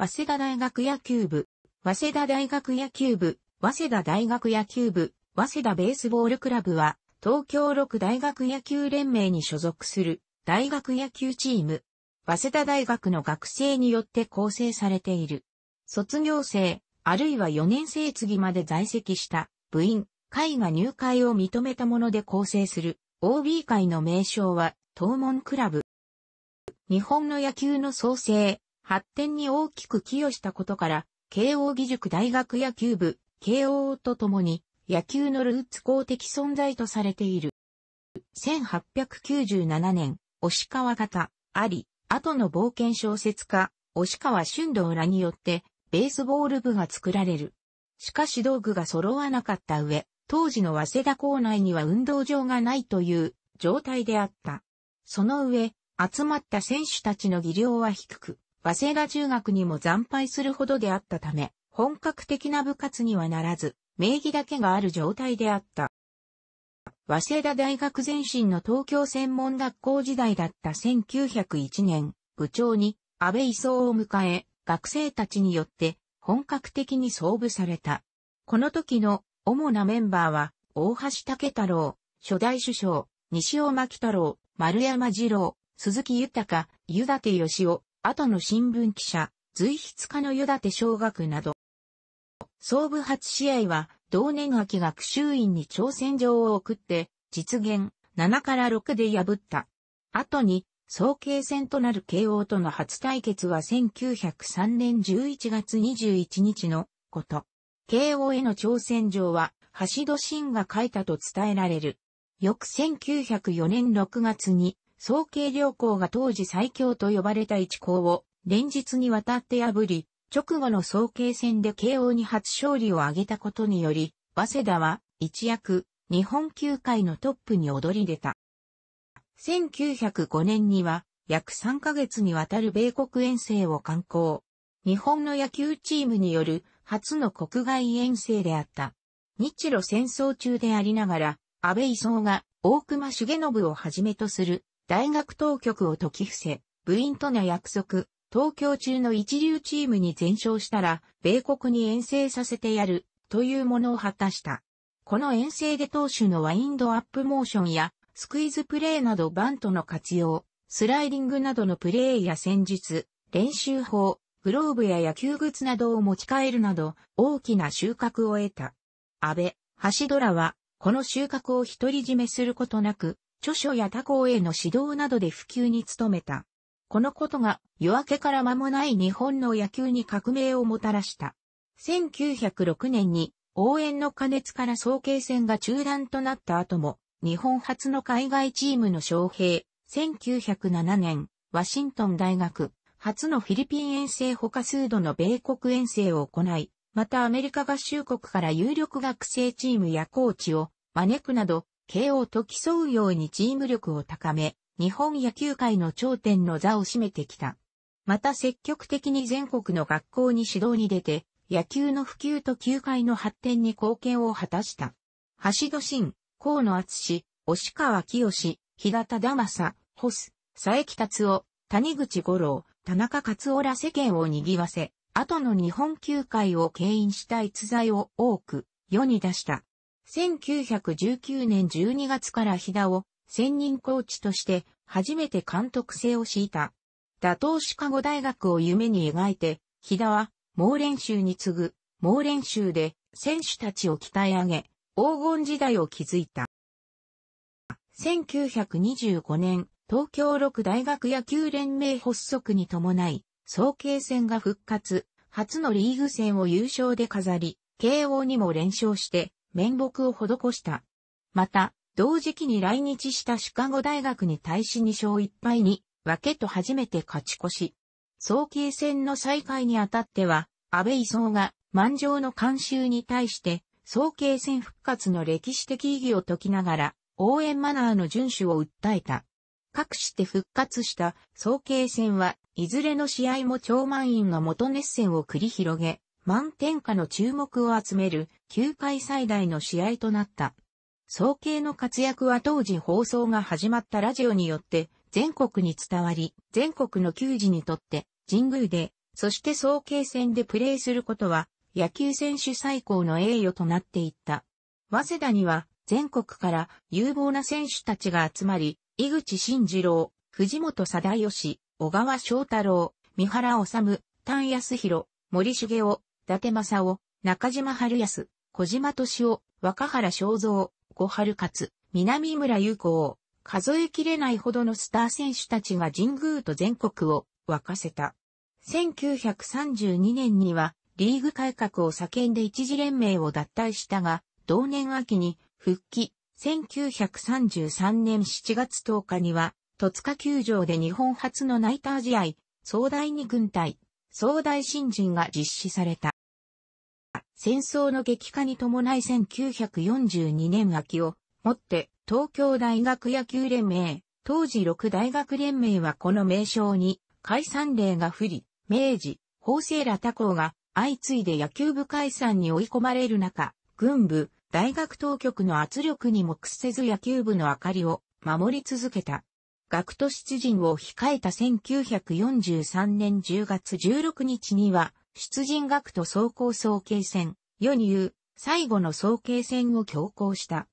早稲田大学野球部、早稲田大学野球部、早稲田大学野球部、早稲田ベースボールクラブは、東京6大学野球連盟に所属する大学野球チーム、早稲田大学の学生によって構成されている。卒業生、あるいは4年生次まで在籍した部員、会が入会を認めたもので構成する OB 会の名称は、東門クラブ。日本の野球の創生、発展に大きく寄与したことから、慶応義塾大学野球部、慶応とともに、野球のルーツ公的存在とされている。1897年、押川方、あり、後の冒険小説家、押川春道らによって、ベースボール部が作られる。しかし道具が揃わなかった上、当時の早稲田校内には運動場がないという状態であった。その上、集まった選手たちの技量は低く、早稲田中学にも惨敗するほどであったため、本格的な部活にはならず、名義だけがある状態であった。早稲田大学前身の東京専門学校時代だった1901年、部長に安倍磯を迎え、学生たちによって本格的に創部された。この時の主なメンバーは、大橋武太郎、初代首相、西尾牧太郎、丸山二郎、鈴木豊、湯立義雄、後の新聞記者、随筆家の与立小学など。総部初試合は、同年秋学習院に挑戦状を送って、実現7から6で破った。後に、総計戦となる慶応との初対決は1903年11月21日のこと。慶応への挑戦状は、橋戸慎が書いたと伝えられる。翌1904年6月に、総計良校が当時最強と呼ばれた一校を連日にわたって破り、直後の総計戦で慶応に初勝利を挙げたことにより、早稲田は一躍日本球界のトップに躍り出た。1905年には約3ヶ月にわたる米国遠征を観光。日本の野球チームによる初の国外遠征であった。日露戦争中でありながら、安倍伊総が大隈重信をはじめとする大学当局を解き伏せ、部員との約束、東京中の一流チームに全勝したら、米国に遠征させてやる、というものを果たした。この遠征で投手のワインドアップモーションや、スクイズプレーなどバントの活用、スライディングなどのプレーや戦術、練習法、グローブや野球靴などを持ち帰るなど、大きな収穫を得た。安倍、橋ドラは、この収穫を独り占めすることなく、著書や他校への指導などで普及に努めた。このことが夜明けから間もない日本の野球に革命をもたらした。1906年に応援の加熱から早慶戦が中断となった後も、日本初の海外チームの招聘、1907年、ワシントン大学、初のフィリピン遠征他数度の米国遠征を行い、またアメリカ合衆国から有力学生チームやコーチを招くなど、慶応と競うようにチーム力を高め、日本野球界の頂点の座を占めてきた。また積極的に全国の学校に指導に出て、野球の普及と球界の発展に貢献を果たした。橋戸慎、河野厚押川清、平田玉佐、ホス、佐伯達夫、谷口五郎、田中勝浦世間を賑わせ、後の日本球界を牽引した逸材を多く世に出した。1919年12月から飛田を専任コーチとして初めて監督制を敷いた。打倒シカゴ大学を夢に描いて、飛田は猛練習に次ぐ猛練習で選手たちを鍛え上げ、黄金時代を築いた。1925年、東京六大学野球連盟発足に伴い、総慶戦が復活、初のリーグ戦を優勝で飾り、慶応にも連勝して、面目を施した。また、同時期に来日したシカゴ大学に対し2勝1敗に分けと初めて勝ち越し。早計戦の再開にあたっては、安倍伊夫が満場の慣習に対して、早慶戦復活の歴史的意義を解きながら、応援マナーの遵守を訴えた。各して復活した早慶戦はいずれの試合も超満員の元熱戦を繰り広げ、満天下の注目を集める球界最大の試合となった。総計の活躍は当時放送が始まったラジオによって全国に伝わり、全国の球児にとって神宮で、そして総計戦でプレーすることは野球選手最高の栄誉となっていった。早稲田には全国から有望な選手たちが集まり、井口慎二郎、藤本貞義、小川翔太郎、三原治、丹康弘、森重を、達政夫、中島春康、小島敏夫、若原正蔵、小春勝、南村優子を、数えきれないほどのスター選手たちが神宮と全国を沸かせた。1932年にはリーグ改革を叫んで一次連盟を脱退したが、同年秋に復帰。1933年7月10日には、戸塚球場で日本初のナイター試合、総大に軍隊、総大新人が実施された。戦争の激化に伴い1942年秋をもって東京大学野球連盟、当時6大学連盟はこの名称に解散令が不利、明治、法政ら他校が相次いで野球部解散に追い込まれる中、軍部、大学当局の圧力にも屈せず野球部の明かりを守り続けた。学徒出陣を控えた1943年10月16日には、出陣学徒総行総計戦、世に言う、最後の総計戦を強行した。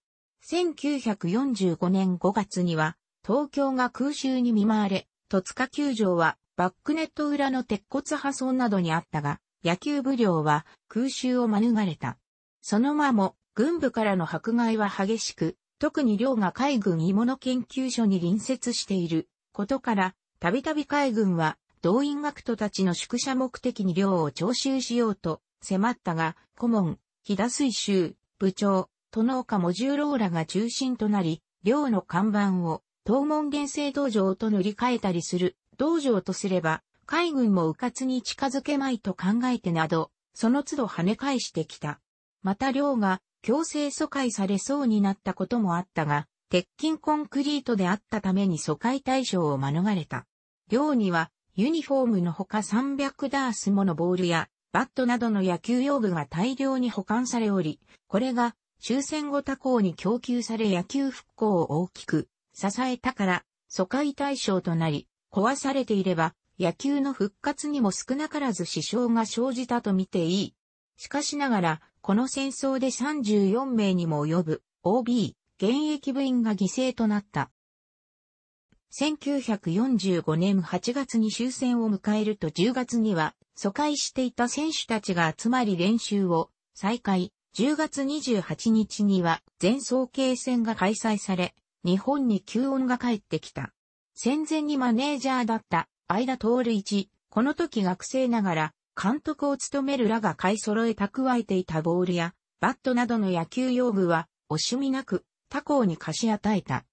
1945年5月には、東京が空襲に見舞われ、戸塚球場はバックネット裏の鉄骨破損などにあったが、野球部寮は空襲を免れた。その間も、軍部からの迫害は激しく、特に寮が海軍鋳物研究所に隣接していることから、たびたび海軍は動員学徒たちの宿舎目的に寮を徴収しようと迫ったが、顧問、飛田水州、部長、殿岡ーローラが中心となり、寮の看板を東門原生道場と塗り替えたりする道場とすれば、海軍も迂闊に近づけまいと考えてなど、その都度跳ね返してきた。また寮が強制疎開されそうになったこともあったが、鉄筋コンクリートであったために疎開対象を免れた。寮にはユニフォームのほか300ダースものボールや、バットなどの野球用具が大量に保管されおり、これが終戦後他校に供給され野球復興を大きく支えたから、疎開対象となり、壊されていれば、野球の復活にも少なからず支障が生じたと見ていい。しかしながら、この戦争で34名にも及ぶ OB、現役部員が犠牲となった。1945年8月に終戦を迎えると10月には、疎開していた選手たちが集まり練習を再開。10月28日には全総慶戦が開催され、日本に休音が帰ってきた。戦前にマネージャーだった相田徹一、この時学生ながら監督を務めるらが買い揃え蓄えていたボールやバットなどの野球用具は惜しみなく他校に貸し与えた。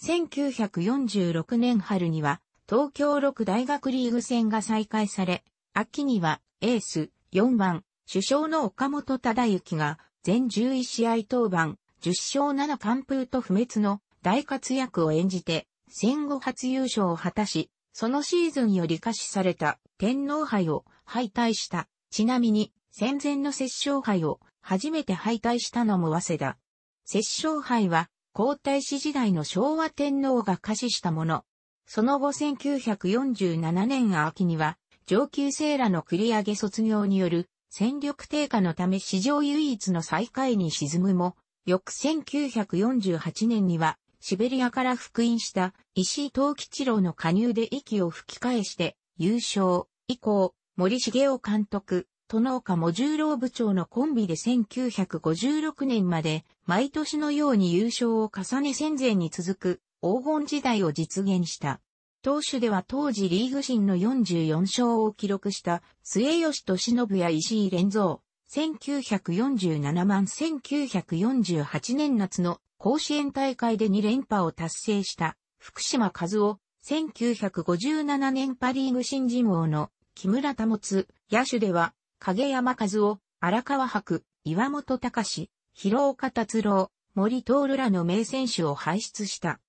1946年春には東京六大学リーグ戦が再開され、秋にはエース4番首相の岡本忠之が全11試合登板、10勝7完封と不滅の大活躍を演じて戦後初優勝を果たし、そのシーズンより可視された天皇杯を敗退した。ちなみに戦前の摂政杯を初めて敗退したのも早稲田。摂政杯は皇太子時代の昭和天皇が下賜したもの。その後1947年秋には、上級生らの繰り上げ卒業による戦力低下のため史上唯一の最下位に沈むも、翌1948年には、シベリアから復員した石井東吉郎の加入で息を吹き返して優勝以降、森重雄監督、殿岡も十郎部長のコンビで1956年まで毎年のように優勝を重ね戦前に続く黄金時代を実現した。当主では当時リーグ新の44勝を記録した末吉敏信や石井連蔵、1947万1948年夏の甲子園大会で2連覇を達成した福島和夫、1957年パリーグ新人王の木村保つ野手では影山和夫、荒川博、岩本隆、広岡達郎、森徹らの名選手を輩出した。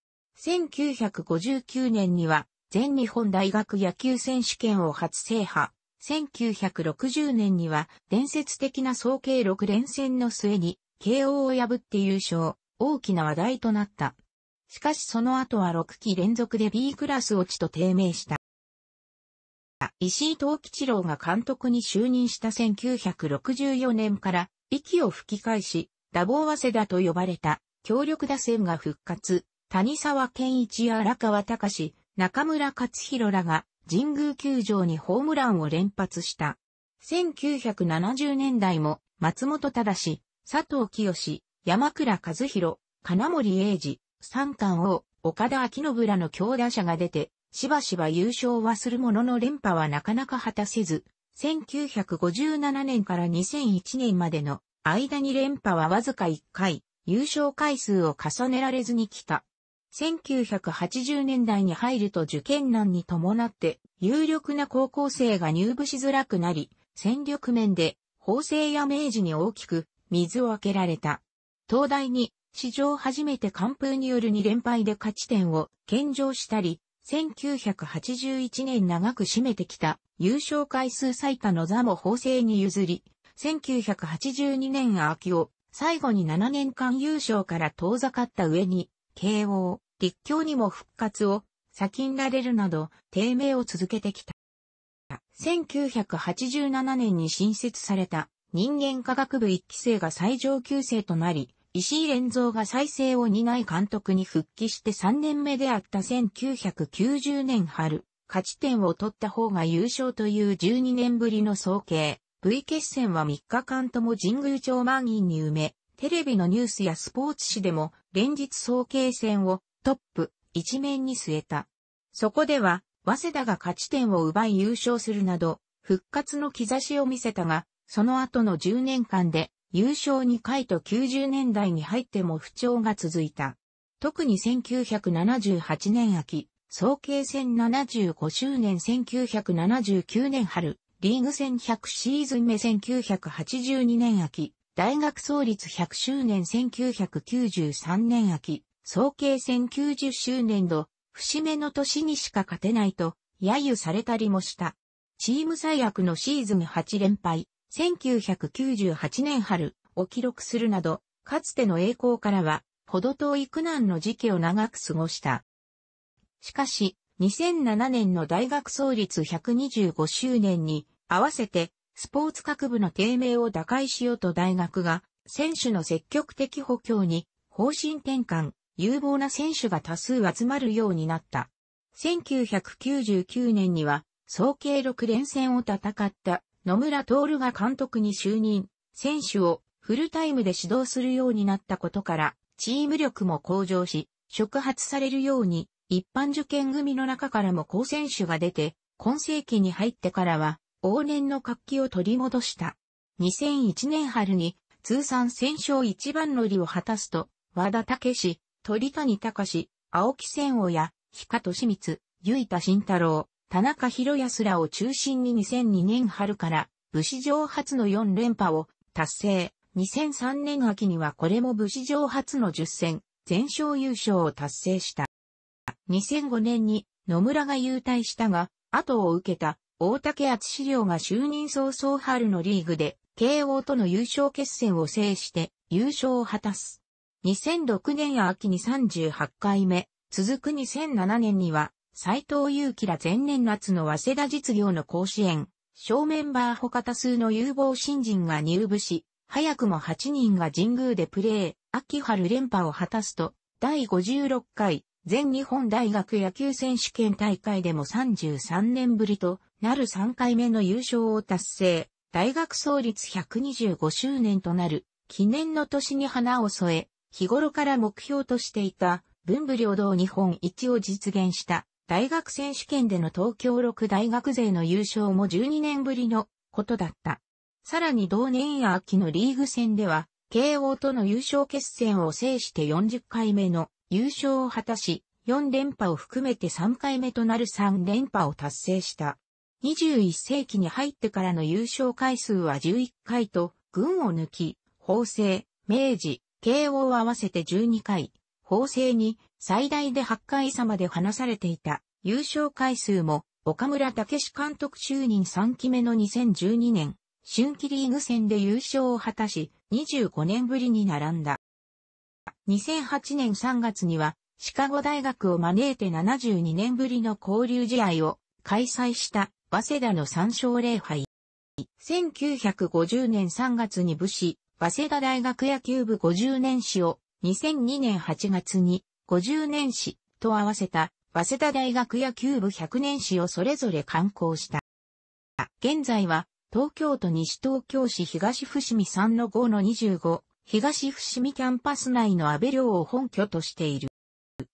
1959年には全日本大学野球選手権を初制覇。1960年には伝説的な総計6連戦の末に慶応を破って優勝、大きな話題となった。しかしその後は6期連続で B クラス落ちと低迷した。石井東吉郎が監督に就任した1964年から息を吹き返し、打棒汗早稲田と呼ばれた強力打線が復活、谷沢健一や荒川隆、中村勝弘らが神宮球場にホームランを連発した。1970年代も松本忠、佐藤清、山倉和弘、金森英二、三冠王、岡田明信らの強打者が出て、しばしば優勝はするものの連覇はなかなか果たせず、1957年から2001年までの間に連覇はわずか1回、優勝回数を重ねられずに来た。1980年代に入ると受験難に伴って有力な高校生が入部しづらくなり、戦力面で法制や明治に大きく水をあけられた。東大に史上初めて完封による2連敗で勝ち点を献上したり、1981年長く占めてきた優勝回数最多の座も法制に譲り、1982年秋を最後に7年間優勝から遠ざかった上に、慶応、立教にも復活を先んられるなど低迷を続けてきた。1987年に新設された人間科学部1期生が最上級生となり、石井連蔵が再生を担い監督に復帰して3年目であった1990年春、勝ち点を取った方が優勝という12年ぶりの総計、V 決戦は3日間とも神宮町満員に埋め、テレビのニュースやスポーツ紙でも連日総計戦をトップ一面に据えた。そこでは、早稲田が勝ち点を奪い優勝するなど、復活の兆しを見せたが、その後の10年間で優勝2回と90年代に入っても不調が続いた。特に1978年秋、総計戦75周年1979年春、リーグ戦100シーズン目1982年秋、大学創立100周年1993年秋、総計戦90周年度、節目の年にしか勝てないと、揶揄されたりもした。チーム最悪のシーズン8連敗、1998年春を記録するなど、かつての栄光からは、ほど遠い苦難の時期を長く過ごした。しかし、2007年の大学創立125周年に合わせてスポーツ学部の低迷を打開しようと大学が選手の積極的補強に方針転換、有望な選手が多数集まるようになった。1999年には総計6連戦を戦った野村徹が監督に就任、選手をフルタイムで指導するようになったことから、チーム力も向上し、触発されるように、一般受験組の中からも好選手が出て、今世紀に入ってからは、往年の活気を取り戻した。2001年春に、通算戦勝一番乗りを果たすと、和田武史、鳥谷隆史、青木千夫や、氷川利光、結田慎太郎、田中博康らを中心に2002年春から武士上初の4連覇を達成。2003年秋にはこれも武士上初の10戦、全勝優勝を達成した。2005年に野村が優退したが、後を受けた大竹厚資料が就任早々春のリーグで、慶応との優勝決戦を制して優勝を果たす。2006年秋に38回目、続く2007年には斎藤祐樹ら前年夏の早稲田実業の甲子園、小メンバー他多数の有望新人が入部し、早くも8人が神宮でプレー、秋春連覇を果たすと、第56回全日本大学野球選手権大会でも33年ぶりとなる3回目の優勝を達成、大学創立125周年となる記念の年に花を添え、日頃から目標としていた文武両道日本一を実現した大学選手権での東京6大学勢の優勝も12年ぶりのことだった。さらに同年や秋のリーグ戦では、慶応との優勝決戦を制して40回目の優勝を果たし、4連覇を含めて3回目となる3連覇を達成した。21世紀に入ってからの優勝回数は11回と、軍を抜き、法政、明治、慶応を合わせて12回、法制に最大で8回差まで離されていた優勝回数も岡村武史監督就任3期目の2012年、春季リーグ戦で優勝を果たし、25年ぶりに並んだ。2008年3月には、シカゴ大学を招いて72年ぶりの交流試合を開催した、早稲田の参勝礼拝。1950年3月に武士、早稲田大学野球部50年史を2002年8月に50年史と合わせた早稲田大学野球部100年史をそれぞれ刊行した。現在は東京都西東京市東伏見3の5の25、東伏見キャンパス内の安倍寮を本拠としている。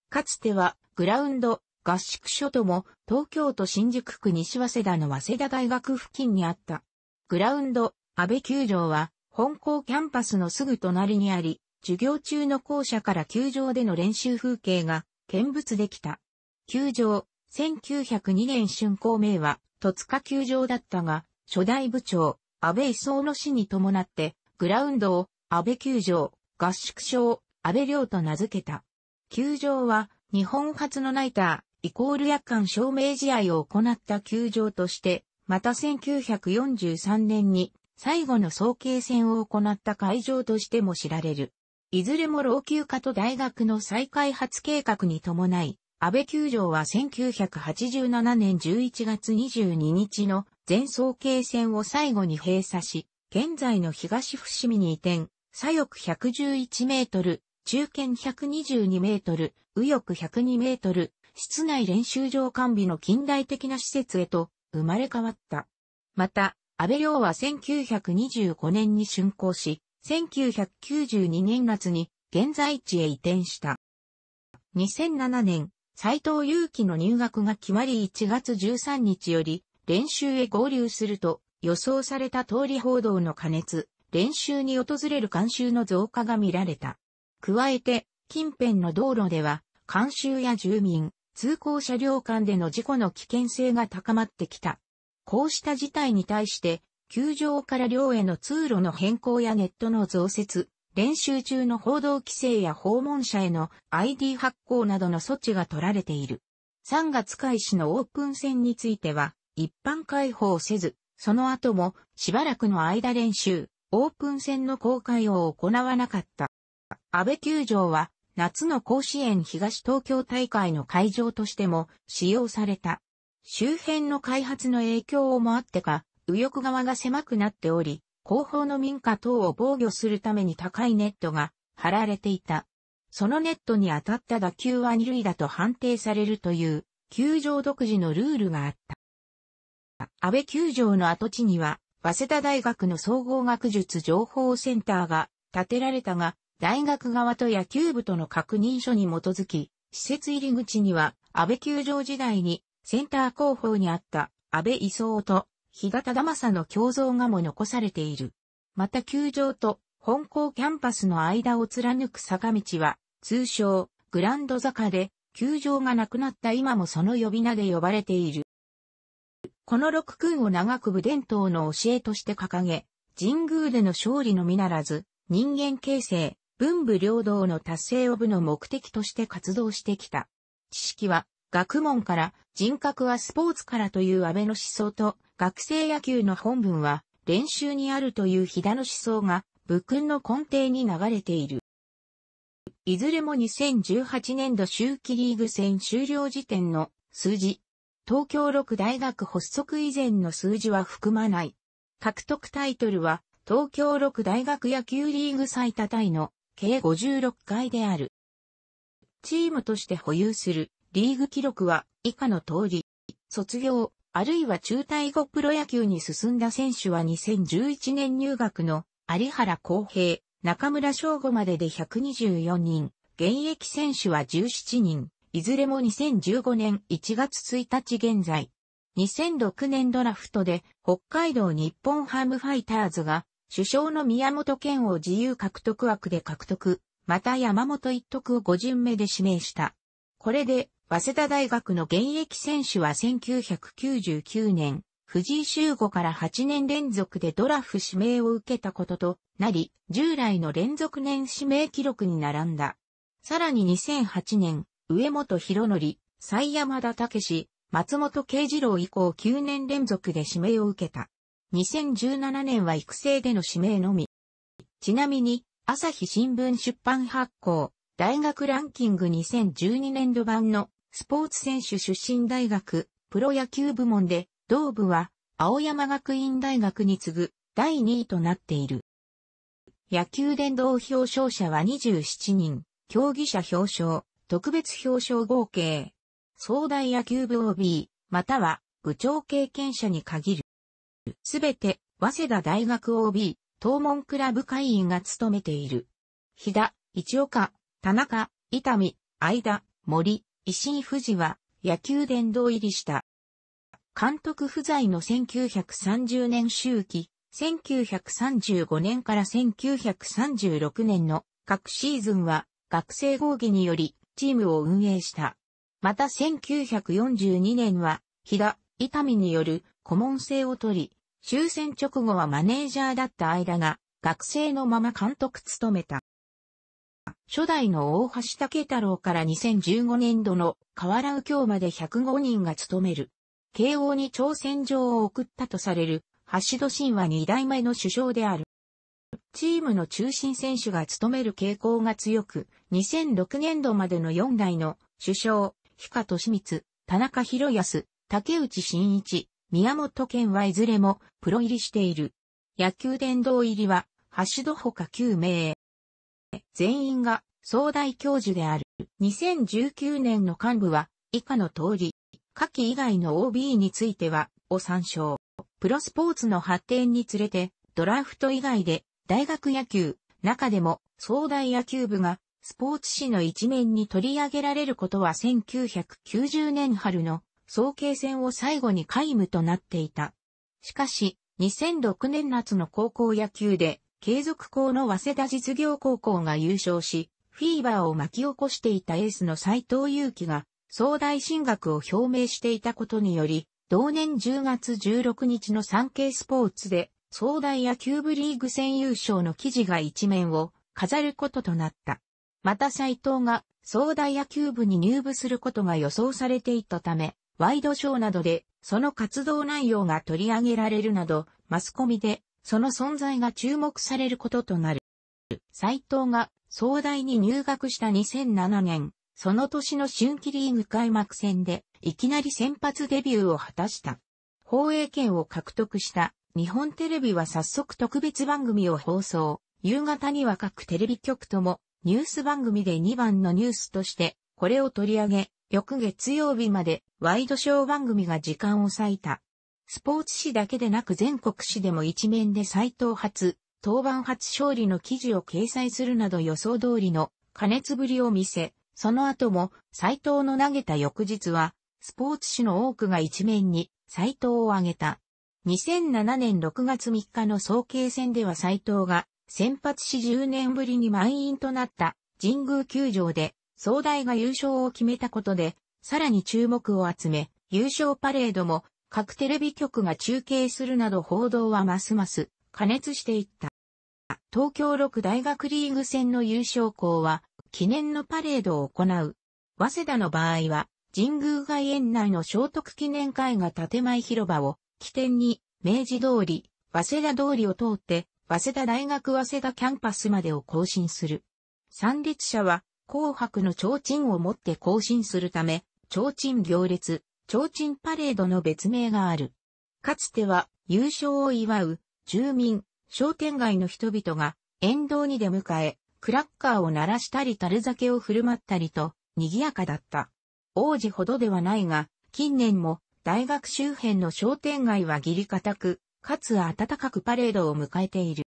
かつてはグラウンド、合宿所とも東京都新宿区西早稲田の早稲田大学付近にあった。グラウンド、安倍球場は本校キャンパスのすぐ隣にあり、授業中の校舎から球場での練習風景が見物できた。球場、1902年春光明は、戸塚球場だったが、初代部長、安倍総の死に伴って、グラウンドを安倍球場、合宿所を安倍寮と名付けた。球場は、日本初のナイター、イコール夜間証明試合を行った球場として、また1943年に最後の総計戦を行った会場としても知られる。いずれも老朽化と大学の再開発計画に伴い、安倍球場は1987年11月22日の全総計線を最後に閉鎖し、現在の東伏見に移転、左翼111メートル、中堅122メートル、右翼102メートル、室内練習場完備の近代的な施設へと生まれ変わった。また、安倍寮は1925年に竣工し、1992年夏に現在地へ移転した。2007年、斎藤祐樹の入学が決まり1月13日より練習へ合流すると予想された通り報道の加熱、練習に訪れる監修の増加が見られた。加えて、近辺の道路では、監修や住民、通行車両間での事故の危険性が高まってきた。こうした事態に対して、球場から寮への通路の変更やネットの増設、練習中の報道規制や訪問者への ID 発行などの措置が取られている。3月開始のオープン戦については、一般開放せず、その後もしばらくの間練習、オープン戦の公開を行わなかった。安倍球場は夏の甲子園東東京大会の会場としても使用された。周辺の開発の影響をもあってか、右翼側が狭くなっており、後方の民家等を防御するために高いネットが張られていた。そのネットに当たった打球は二塁だと判定されるという、球場独自のルールがあった。安倍球場の跡地には、早稲田大学の総合学術情報センターが建てられたが、大学側と野球部との確認書に基づき、施設入り口には安倍球場時代にセンター後方にあった安倍伊総と日田忠政の胸像がも残されている。また球場と本校キャンパスの間を貫く坂道は、通称、グランド坂で、球場がなくなった今もその呼び名で呼ばれている。この六訓を長く武伝統の教えとして掲げ、神宮での勝利のみならず、人間形成、文武両道の達成を部の目的として活動してきた。知識は、学問から人格はスポーツからという安倍の思想と学生野球の本文は練習にあるという飛騨の思想が武訓の根底に流れている。いずれも2018年度秋季リーグ戦終了時点の数字。東京六大学発足以前の数字は含まない。獲得タイトルは東京六大学野球リーグ最多タイの計56回である。チームとして保有するリーグ記録は以下の通り、卒業、あるいは中退後プロ野球に進んだ選手は2011年入学の有原康平、中村翔吾までで124人、現役選手は17人、いずれも2015年1月1日現在。2006年ドラフトで北海道日本ハムファイターズが首相の宮本健を自由獲得枠で獲得、また山本一徳を5巡目で指名した。これで早稲田大学の現役選手は1999年、藤井修吾から8年連続でドラフ指名を受けたこととなり、従来の連続年指名記録に並んだ。さらに2008年、上本博則、西山田武松本慶次郎以降9年連続で指名を受けた。2017年は育成での指名のみ。ちなみに、朝日新聞出版発行、大学ランキング2012年度版のスポーツ選手出身大学、プロ野球部門で、同部は、青山学院大学に次ぐ、第2位となっている。野球殿堂表彰者は27人、競技者表彰、特別表彰合計、総大野球部 OB、または部長経験者に限る。すべて、早稲田大学 OB、東門クラブ会員が務めている。飛田、市岡、田中、伊丹、相田、森、石井富士は野球殿堂入りした。監督不在の1930年周期、1935年から1936年の各シーズンは学生合議によりチームを運営した。また1942年は、飛騨、伊丹による顧問制を取り、終戦直後はマネージャーだった間が学生のまま監督務めた。初代の大橋竹太郎から2015年度の河原右京まで105人が務める。慶応に挑戦状を送ったとされる、橋戸神は2代目の首相である。チームの中心選手が務める傾向が強く、2006年度までの4代の首相、日加利光、田中博康、竹内真一、宮本健はいずれもプロ入りしている。野球殿堂入りは、橋戸ほか9名。全員が総大教授である。2019年の幹部は、以下の通り、下記以外の OB については、を参照。プロスポーツの発展につれて、ドラフト以外で、大学野球、中でも、総大野球部が、スポーツ紙の一面に取り上げられることは1990年春の、総計戦を最後に皆無となっていた。しかし、2006年夏の高校野球で、継続校の早稲田実業高校が優勝し、フィーバーを巻き起こしていたエースの斎藤祐樹が、総大進学を表明していたことにより、同年10月16日の産経スポーツで、総大野球部リーグ戦優勝の記事が一面を飾ることとなった。また斎藤が総大野球部に入部することが予想されていたため、ワイドショーなどでその活動内容が取り上げられるなど、マスコミでその存在が注目されることとなる。斎藤が総大に入学した2007年、その年の春季リーグ開幕戦で、いきなり先発デビューを果たした。放映権を獲得した日本テレビは早速特別番組を放送。夕方には各テレビ局ともニュース番組で2番のニュースとしてこれを取り上げ、翌月曜日までワイドショー番組が時間を割いた。スポーツ紙だけでなく全国紙でも一面で再藤発、登板初勝利の記事を掲載するなど予想通りの加熱ぶりを見せ、その後も斎藤の投げた翌日は、スポーツ紙の多くが一面に斎藤を挙げた。2007年6月3日の総計戦では斎藤が先発し10年ぶりに満員となった神宮球場で総大が優勝を決めたことで、さらに注目を集め、優勝パレードも各テレビ局が中継するなど報道はますます加熱していった。東京六大学リーグ戦の優勝校は、記念のパレードを行う。早稲田の場合は、神宮外苑内の聖徳記念会が建前広場を起点に、明治通り、早稲田通りを通って、早稲田大学早稲田キャンパスまでを更新する。参列者は、紅白の提灯を持って更新するため、提灯行列、提灯パレードの別名がある。かつては、優勝を祝う、住民、商店街の人々が沿道に出迎え、クラッカーを鳴らしたり樽酒を振る舞ったりと、賑やかだった。王子ほどではないが、近年も大学周辺の商店街は義理固く、かつ暖かくパレードを迎えている。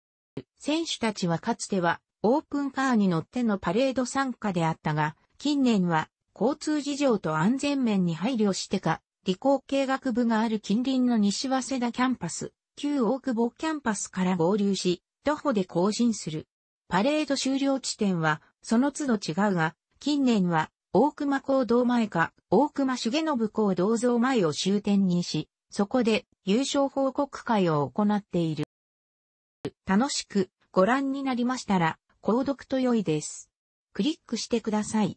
選手たちはかつてはオープンカーに乗ってのパレード参加であったが、近年は交通事情と安全面に配慮してか、理工系学部がある近隣の西早稲田キャンパス、旧大久保キャンパスから合流し、徒歩で行進する。パレード終了地点は、その都度違うが、近年は、大熊公道前か、大熊重信公動像前を終点にし、そこで優勝報告会を行っている。楽しくご覧になりましたら、購読と良いです。クリックしてください。